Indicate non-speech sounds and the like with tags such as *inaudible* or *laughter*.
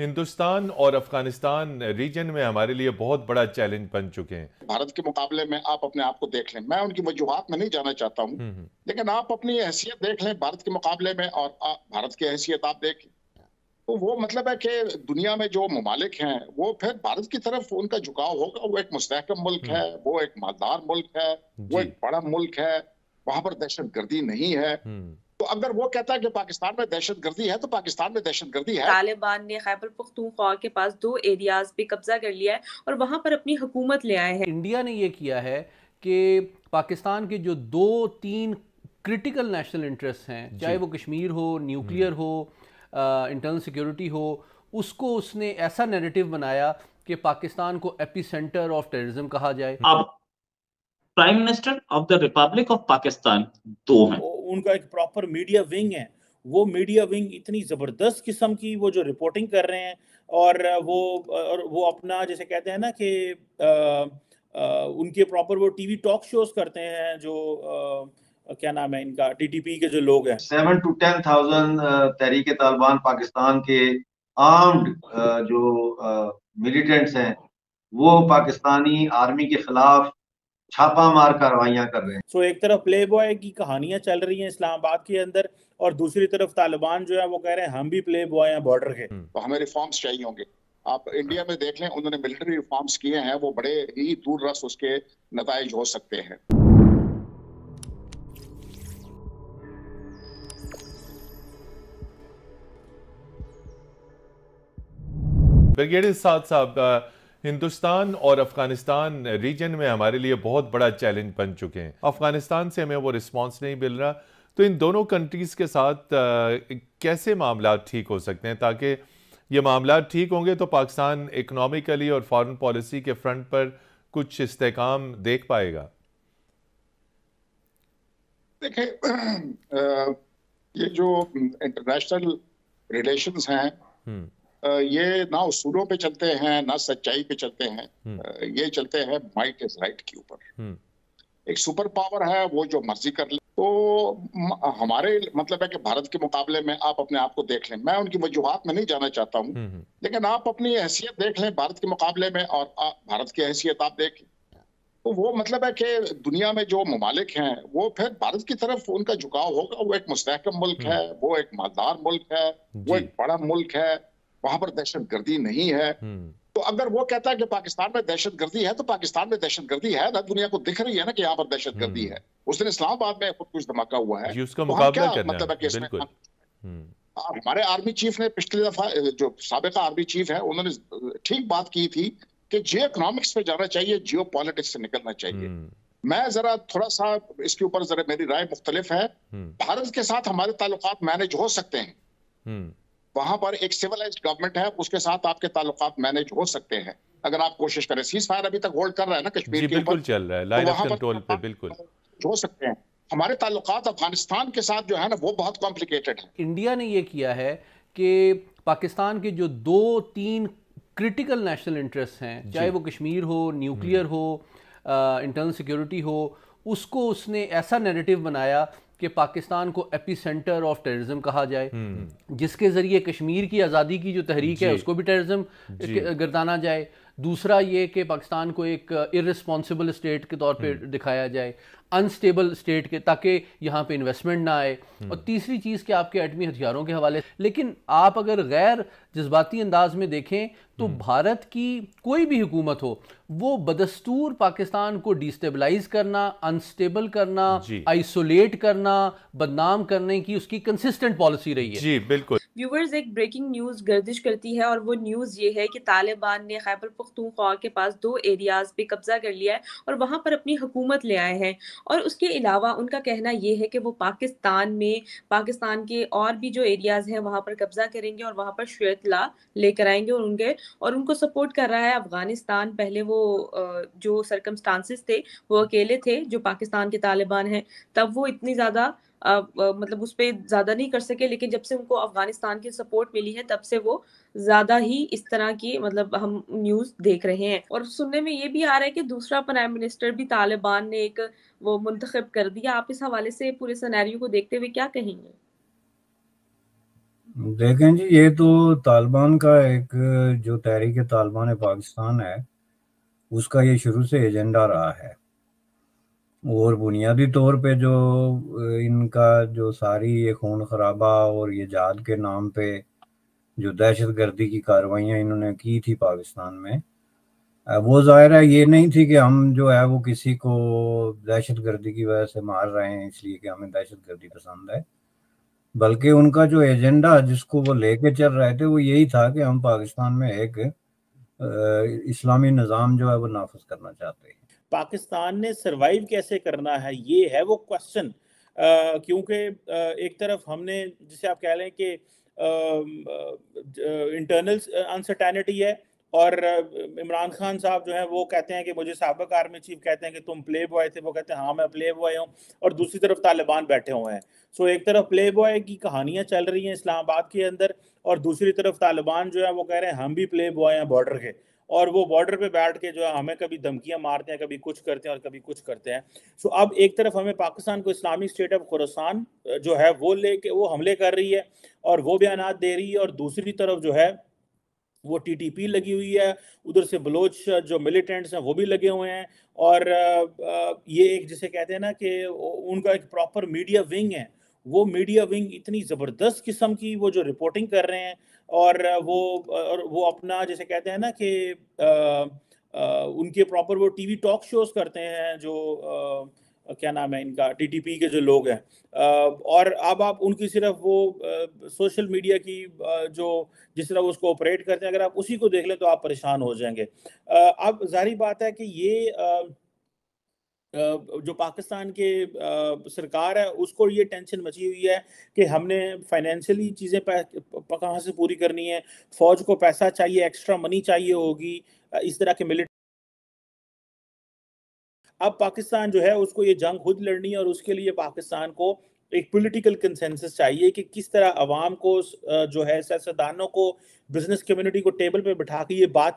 हिंदुस्तान और अफगानिस्तान रीजन में हमारे लिए बहुत बड़ा चैलेंज बन चुके हैं भारत के मुकाबले में आप अपने आप को देख लें मैं उनकी वजूहत में नहीं जाना चाहता हूँ हम्म, हम्म। लेकिन आप अपनी हैसियत देख लें भारत के मुकाबले में और भारत की हैसियत आप देख तो वो मतलब है कि दुनिया में जो ममालिक हैं वो फिर भारत की तरफ उनका झुकाव होगा वो एक मुस्तकम हम्म। मुल्क है वो एक मालदार मुल्क है वो एक बड़ा मुल्क है वहां पर दहशत गर्दी नहीं है तो अगर वो कहता है कि पाकिस्तान में दहशत गर्दी है तो पाकिस्तान में दहशत गर्दी है तालिबान ने खैबर पख्तूनख्वा के पास दो एरियाज पे कब्जा कर लिया है और वहां पर अपनी हुकूमत ले आए हैं इंडिया ने यह किया है कि पाकिस्तान के जो दो तीन क्रिटिकल नेशनल इंटरेस्ट हैं चाहे वो कश्मीर हो न्यूक्लियर हम्म। हो इंटरनल सिक्योरिटी हो उसको उसने ऐसा नैरेटिव बनाया कि पाकिस्तान को एपी सेंटर ऑफ टेररिज्म कहा जाए अब prime minister of the republic of Pakistan दो हैं उनका एक प्रॉपर मीडिया विंग है वो मीडिया विंग इतनी ज़बरदस्त किस्म की वो जो रिपोर्टिंग कर रहे हैं और वो और वो अपना जैसे कहते हैं ना कि उनके प्रॉपर वो टीवी टॉक शोज करते हैं जो आ, क्या नाम है इनका टीटीपी के जो लोग हैं seven to ten thousand Tehreek Taliban Pakistan के आर्म्ड जो मिलिटेंट्स हैं वो पाकिस्तानी आर्मी के खिलाफ छापा मार कार्रवाइयां कर रहे हैं सो एक तरफ प्ले बॉय की कहानियां चल रही हैं इस्लामाबाद के अंदर और दूसरी तरफ तालिबान जो है वो कह रहे हैं हम भी प्ले बॉय हैं बॉर्डर के हम्म। तो हमें रिफॉर्म्स चाहिए होंगे आप इंडिया में देख लें उन्होंने मिलिट्री रिफॉर्म्स किए हैं वो बड़े ही दूर रस उसके नतज हो सकते हैं ब्रिगेडियर साहब साहब हिंदुस्तान और अफगानिस्तान रीजन में हमारे लिए बहुत बड़ा चैलेंज बन चुके हैं अफगानिस्तान से हमें वो रिस्पॉन्स नहीं मिल रहा तो इन दोनों कंट्रीज़ के साथ कैसे मामला ठीक हो सकते हैं ताकि ये मामला ठीक होंगे तो पाकिस्तान इकनॉमिकली और फॉरेन पॉलिसी के फ्रंट पर कुछ इस्तेकाम देख पाएगा देखें *clears throat* ये जो इंटरनेशनल रिलेशंस हैं हम्म। ये ना उसूलों पे चलते हैं ना सच्चाई पे चलते हैं हम्म। ये चलते हैं माइट इज राइट के ऊपर हम्म। एक सुपर पावर है वो जो मर्जी कर ले तो हमारे मतलब है कि भारत के मुकाबले में आप अपने आप को देख लें मैं उनकी वजूहत में नहीं जाना चाहता हूँ हम्म, लेकिन आप अपनी हैसियत देख लें भारत के मुकाबले में और भारत की हैसियत आप देख तो वो मतलब है कि दुनिया में जो ममालिक हैं वो फिर भारत की तरफ उनका झुकाव होगा वो एक मुस्तकम मुल्क है वो एक मालदार मुल्क है वो एक बड़ा मुल्क है वहां पर दहशत गर्दी नहीं है हम्म। तो अगर वो कहता है कि पाकिस्तान में दहशत गर्दी है तो पाकिस्तान में दहशत गर्दी है ना दुनिया को दिख रही है ना कि यहाँ पर दहशत गर्दी हम्म। है उस दिन इस्लामाबाद में खुद कुछ धमाका हुआ है तो मतलब हम्म। हाँ, हमारे आर्मी चीफ ने पिछली दफा जो सबका आर्मी चीफ है उन्होंने ठीक बात की थी कि जियो इकोनॉमिक्स पे जाना चाहिए जियो पॉलिटिक्स से निकलना चाहिए मैं जरा थोड़ा सा इसके ऊपर जरा मेरी राय मुख्तलिफ है भारत के साथ हमारे ताल्लुक मैनेज हो सकते हैं वहां पर एक सिविलाइज गवर्नमेंट है उसके साथ आपके ताल्लुक मैनेज हो सकते हैं अगर आप कोशिश करें सीज फायर अभी तक होल्ड कर रहा है ना कश्मीर के ऊपर चल रहा है लाइन तो ऑफ पे बिल्कुल हो सकते हैं हमारे ताल्लुकात अफगानिस्तान के साथ जो है ना वो बहुत कॉम्प्लिकेटेड है इंडिया ने ये किया है कि पाकिस्तान के जो दो तीन क्रिटिकल नेशनल इंटरेस्ट हैं चाहे वो कश्मीर हो न्यूक्लियर हम्म। हो इंटरनल सिक्योरिटी हो उसको उसने ऐसा नैरेटिव बनाया कि पाकिस्तान को एपी सेंटर ऑफ टेररिज्म कहा जाए हम्म। जिसके जरिए कश्मीर की आज़ादी की जो तहरीक है उसको भी टेररिज्म गिरदाना जाए दूसरा ये कि पाकिस्तान को एक इरिस्पॉन्सिबल स्टेट के तौर पर हम्म। दिखाया जाए अनस्टेबल स्टेट के ताकि यहाँ पे इन्वेस्टमेंट ना आए हम्म। और तीसरी चीज़ कि आपके एटमी हथियारों के हवाले लेकिन आप अगर गैर जज्बाती अंदाज में देखें तो हम्म। भारत की कोई भी हुकूमत हो वो बदस्तूर पाकिस्तान को डिस्टेबलाइज करना अनस्टेबल करना आइसोलेट करना बदनाम करने की उसकी कंसिस्टेंट पॉलिसी रही है जी बिल्कुल व्यूवर्स एक ब्रेकिंग न्यूज़ गर्दिश करती है और वो न्यूज़ ये है कि तालिबान ने खैबर पख्तूनख्वा के पास दो एरियाज़ पे कब्ज़ा कर लिया है और वहां पर अपनी हुकूमत ले आए हैं और उसके अलावा उनका कहना यह है कि वो पाकिस्तान में पाकिस्तान के और भी जो एरियाज़ हैं वहां पर कब्ज़ा करेंगे और वहां पर श्वेत ला लेकर आएंगे और उनके और उनको सपोर्ट कर रहा है अफगानिस्तान पहले वो जो सरकमस्टांसिस थे वो अकेले थे जो पाकिस्तान के तालिबान हैं तब वो इतनी ज़्यादा मतलब उस पर ज़्यादा नहीं कर सके लेकिन जब से उनको अफगानिस्तान की सपोर्ट मिली है तब से वो ज़्यादा ही इस तरह की मतलब हम न्यूज़ देख रहे हैं और सुनने में ये भी आ रहा है कि दूसरा प्राइम मिनिस्टर भी तालिबान ने एक वो मुंतखब कर दिया आप इस हवाले से पूरे सनेरियो को देखते हुए क्या कहेंगे देखें जी ये तो तालिबान का एक जो तहरीक तालिबान पाकिस्तान है उसका ये शुरू से एजेंडा रहा है और बुनियादी तौर पे जो इनका जो सारी ये खून खराबा और ये जाद के नाम पे जो दहशत गर्दी की कार्रवाइयाँ इन्होंने की थी पाकिस्तान में वो ज़ाहिर है ये नहीं थी कि हम जो है वो किसी को दहशत गर्दी की वजह से मार रहे हैं इसलिए कि हमें दहशत गर्दी पसंद है बल्कि उनका जो एजेंडा जिसको वो लेके चल रहे थे वो यही था कि हम पाकिस्तान में एक इस्लामी निज़ाम जो है वो नाफज करना चाहते हैं पाकिस्तान ने सरवाइव कैसे करना है ये है वो क्वेश्चन क्योंकि एक तरफ हमने जिसे आप कह लें कि इंटरनल अनसर्टेनिटी है और इमरान खान साहब जो है वो कहते हैं कि मुझे सबक आर्मी चीफ कहते हैं कि तुम प्ले बॉय थे वो कहते हैं हाँ मैं प्ले बॉय हूँ और दूसरी तरफ तालिबान बैठे हुए हैं सो एक तरफ प्ले बॉय की कहानियाँ चल रही हैं इस्लामाबाद के अंदर और दूसरी तरफ तालिबान जो है वो कह रहे हैं हम भी प्ले बॉय हैं बॉर्डर के और वो बॉर्डर पे बैठ के जो है हमें कभी धमकियां मारते हैं कभी कुछ करते हैं और कभी कुछ करते हैं सो अब एक तरफ हमें पाकिस्तान को इस्लामिक स्टेट ऑफ खुरसान जो है वो लेके वो हमले कर रही है और वो बयान दे रही है और दूसरी तरफ जो है वो टीटीपी लगी हुई है उधर से बलोच जो मिलिटेंट्स हैं वो भी लगे हुए हैं और ये एक जिसे कहते हैं ना कि उनका एक प्रॉपर मीडिया विंग है वो मीडिया विंग इतनी ज़बरदस्त किस्म की वो जो रिपोर्टिंग कर रहे हैं और वो और वो अपना जैसे कहते हैं ना कि उनके प्रॉपर वो टीवी टॉक शोज करते हैं जो आ, क्या नाम है इनका टीटीपी के जो लोग हैं और अब आप उनकी सिर्फ वो सोशल मीडिया की जो जिस तरह वो उसको ऑपरेट करते हैं अगर आप उसी को देख लें तो आप परेशान हो जाएंगे अब जाहिर बात है कि ये जो पाकिस्तान के सरकार है उसको ये टेंशन मची हुई है कि हमने फाइनेंशियली चीज़ें कहाँ से पूरी करनी है फौज को पैसा चाहिए एक्स्ट्रा मनी चाहिए होगी इस तरह के मिलिट्री अब पाकिस्तान जो है उसको ये जंग खुद लड़नी है और उसके लिए पाकिस्तान को एक पॉलिटिकल कंसेंसस चाहिए कि किस तरह आवाम को जो है सियासतदानों को बिजनेस कम्युनिटी को टेबल पे बैठा के ये बात